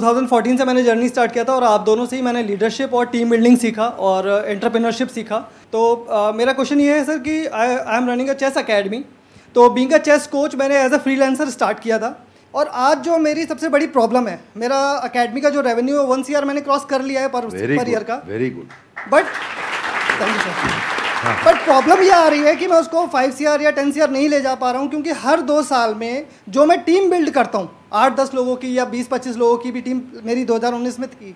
2014 से मैंने journey start किया था और आप दोनों से ही मैंने लीडरशिप और टीम बिल्डिंग सीखा और एंटरप्रेन्योरशिप सीखा तो आ, मेरा क्वेश्चन ये है सर कि I am running a chess academy तो बींग अ चेस कोच मैंने एज अ फ्रीलांसर स्टार्ट किया था और आज जो मेरी सबसे बड़ी प्रॉब्लम है मेरा अकेडमी का जो रेवेन्यू है वन सी मैंने क्रॉस कर लिया है पर ईयर का very good but thank you sir but हाँ। प्रॉब्लम ये आ रही है कि मैं उसको फाइव सी या टेन सी नहीं ले जा पा रहा हूँ क्योंकि हर दो साल में जो मैं टीम बिल्ड करता हूँ आठ दस लोगों की या बीस पच्चीस लोगों की भी टीम मेरी 2019 में थी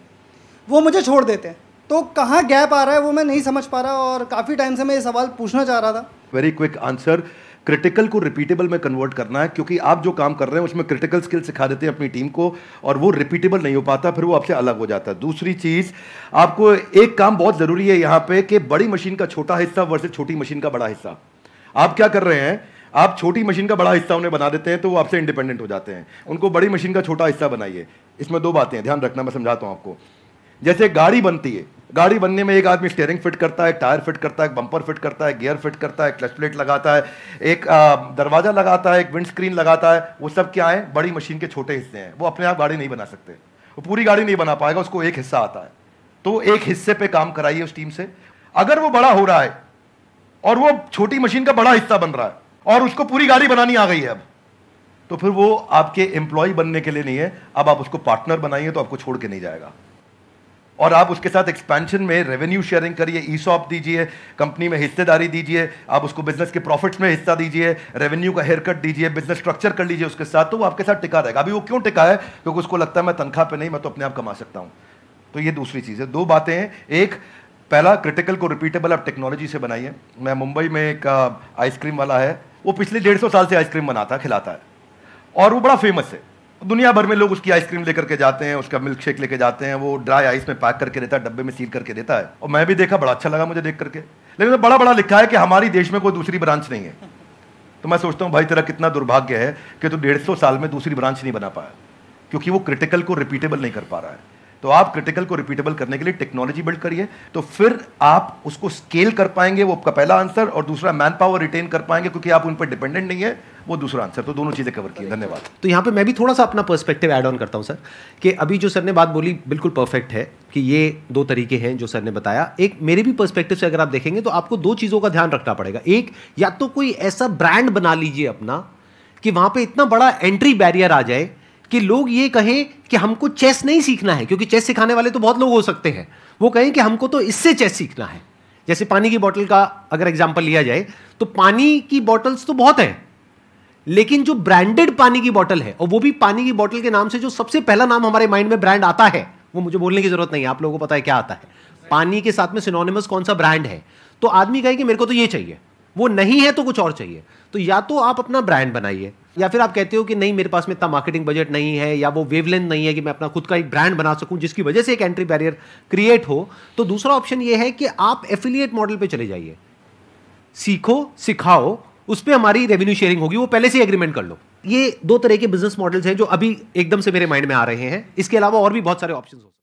वो मुझे छोड़ देते हैं तो कहाँ गैप आ रहा है वो मैं नहीं समझ पा रहा और काफ़ी टाइम से मैं ये सवाल पूछना चाह रहा था वेरी क्विक आंसर क्रिटिकल को रिपीटेबल में कन्वर्ट करना है क्योंकि आप जो काम कर रहे हैं उसमें क्रिटिकल स्किल सिखा देते हैं अपनी टीम को और वो रिपीटेबल नहीं हो पाता फिर वो आपसे अलग हो जाता है दूसरी चीज़ आपको एक काम बहुत ज़रूरी है यहां पे कि बड़ी मशीन का छोटा हिस्सा वर्सेज छोटी मशीन का बड़ा हिस्सा आप क्या कर रहे हैं आप छोटी मशीन का बड़ा हिस्सा उन्हें बना देते हैं तो वो आपसे इंडिपेंडेंट हो जाते हैं उनको बड़ी मशीन का छोटा हिस्सा बनाइए इसमें दो बातें ध्यान रखना मैं समझाता हूँ आपको जैसे गाड़ी बनती है गाड़ी बनने में एक आदमी स्टेयरिंग फिट करता है टायर फिट करता है बम्पर फिट करता है गियर फिट करता है क्लच प्लेट लगाता है एक दरवाज़ा लगाता है एक विंड स्क्रीन लगाता है वो सब क्या है बड़ी मशीन के छोटे हिस्से हैं वो अपने आप गाड़ी नहीं बना सकते वो पूरी गाड़ी नहीं बना पाएगा उसको एक हिस्सा आता है तो एक हिस्से पे काम कराइए उस टीम से अगर वो बड़ा हो रहा है और वो छोटी मशीन का बड़ा हिस्सा बन रहा है और उसको पूरी गाड़ी बनानी आ गई है अब तो फिर वो आपके एम्प्लॉय बनने के लिए नहीं है अब आप उसको पार्टनर बनाइए तो आपको छोड़ के नहीं जाएगा और आप उसके साथ एक्सपेंशन में रेवेन्यू शेयरिंग करिए ई सॉप दीजिए कंपनी में हिस्सेदारी दीजिए आप उसको बिजनेस के प्रॉफिट्स में हिस्सा दीजिए रेवेन्यू का हेयर कट दीजिए बिजनेस स्ट्रक्चर कर लीजिए उसके साथ तो वो आपके साथ टिका रहेगा अभी वो क्यों टिका है क्योंकि उसको लगता है मैं तनख्वाह पर नहीं मैं तो अपने आप कमा सकता हूँ तो ये दूसरी चीज़ है दो बातें हैं एक पहला क्रिटिकल को रिपीटेबल आप टेक्नोलॉजी से बनाइए मैं मुंबई में एक आइसक्रीम uh, वाला है वो पिछले डेढ़ सौ साल से आइसक्रीम बनाता है खिलाता है और वो बड़ा फेमस है दुनिया भर में लोग उसकी आइसक्रीम लेकर के जाते हैं उसका मिल्क शेक लेकर जाते हैं वो ड्राई आइस में पैक करके देता है डब्बे में सील करके देता है और मैं भी देखा बड़ा अच्छा लगा मुझे देख करके लेकिन तो बड़ा बड़ा लिखा है कि हमारी देश में कोई दूसरी ब्रांच नहीं है तो मैं सोचता हूँ भाई तेरा कितना दुर्भाग्य है कि तू तो डेढ़ सौ साल में दूसरी ब्रांच नहीं बना पाया क्योंकि वो क्रिटिकल को रिपीटेबल नहीं कर पा रहा है तो आप क्रिटिकल को रिपीटेबल करने के लिए टेक्नोलॉजी बिल्ड करिए तो फिर आप उसको स्केल कर पाएंगे वो आपका पहला आंसर और दूसरा मैन पावर रिटेन कर पाएंगे क्योंकि आप उन पर डिपेंडेंट नहीं है वो दूसरा आंसर तो दोनों चीज़ें कवर की धन्यवाद तो यहाँ पे मैं भी थोड़ा सा अपना पर्सपेक्टिव ऐड ऑन करता हूँ सर कि अभी जो सर ने बात बोली बिल्कुल परफेक्ट है कि ये दो तरीके हैं जो सर ने बताया एक मेरे भी पर्सपेक्टिव से अगर आप देखेंगे तो आपको दो चीज़ों का ध्यान रखना पड़ेगा एक या तो कोई ऐसा ब्रांड बना लीजिए अपना कि वहाँ पर इतना बड़ा एंट्री बैरियर आ जाए कि लोग ये कहें कि हमको चेस नहीं सीखना है क्योंकि चेस सिखाने वाले तो बहुत लोग हो सकते हैं वो कहें कि हमको तो इससे चेस सीखना है जैसे पानी की बोतल का अगर एग्जाम्पल लिया जाए तो पानी की बॉटल्स तो बहुत हैं लेकिन जो ब्रांडेड पानी की बॉटल है और वो भी पानी की बॉटल के नाम से जो सबसे पहला नाम हमारे माइंड में ब्रांड आता है वो मुझे बोलने की जरूरत नहीं है आप लोगों को पता है क्या आता है पानी के साथ में सिनोनिमस कौन सा ब्रांड है तो आदमी कहे कि मेरे को तो ये चाहिए वो नहीं है तो कुछ और चाहिए तो या तो आप अपना ब्रांड बनाइए या फिर आप कहते हो कि नहीं मेरे पास में इतना मार्केटिंग बजट नहीं है या वो वेवलेंथ नहीं है कि मैं अपना खुद का एक ब्रांड बना सकूं जिसकी वजह से एक एंट्री बैरियर क्रिएट हो तो दूसरा ऑप्शन ये है कि आप एफिलिएट मॉडल पे चले जाइए सीखो सिखाओ उस पर हमारी रेवेन्यू शेयरिंग होगी वो पहले से एग्रीमेंट कर लो ये दो तरह के बिजनेस मॉडल्स हैं जो अभी एकदम से मेरे माइंड में आ रहे हैं इसके अलावा और भी बहुत सारे ऑप्शन हो